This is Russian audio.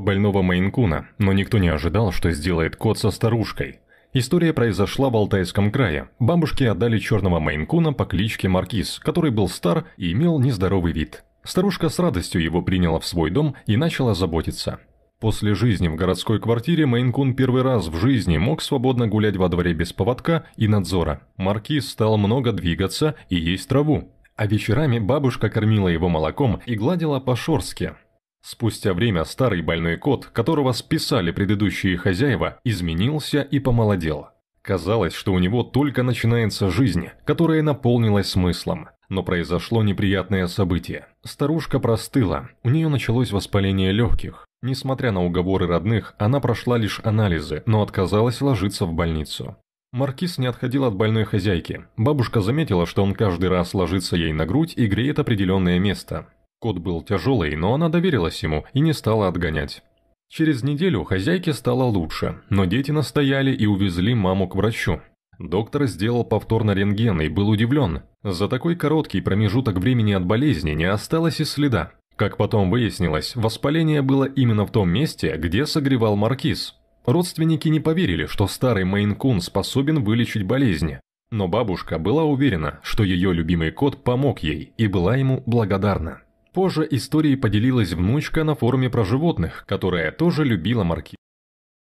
больного Мейнкуна, но никто не ожидал, что сделает кот со старушкой. История произошла в Алтайском крае. Бабушки отдали черного Мейнкуна по кличке Маркиз, который был стар и имел нездоровый вид. Старушка с радостью его приняла в свой дом и начала заботиться. После жизни в городской квартире Мейнкун первый раз в жизни мог свободно гулять во дворе без поводка и надзора. Маркиз стал много двигаться и есть траву. А вечерами бабушка кормила его молоком и гладила по-шорски. Спустя время старый больной кот, которого списали предыдущие хозяева, изменился и помолодел. Казалось, что у него только начинается жизнь, которая наполнилась смыслом. Но произошло неприятное событие. Старушка простыла, у нее началось воспаление легких. Несмотря на уговоры родных, она прошла лишь анализы, но отказалась ложиться в больницу. Маркиз не отходил от больной хозяйки. Бабушка заметила, что он каждый раз ложится ей на грудь и греет определенное место. Кот был тяжелый, но она доверилась ему и не стала отгонять. Через неделю хозяйке стало лучше, но дети настояли и увезли маму к врачу. Доктор сделал повторно рентген и был удивлен. За такой короткий промежуток времени от болезни не осталось и следа. Как потом выяснилось, воспаление было именно в том месте, где согревал маркиз. Родственники не поверили, что старый Мейн-кун способен вылечить болезни, но бабушка была уверена, что ее любимый кот помог ей и была ему благодарна. Позже историей поделилась внучка на форуме про животных, которая тоже любила маркиз.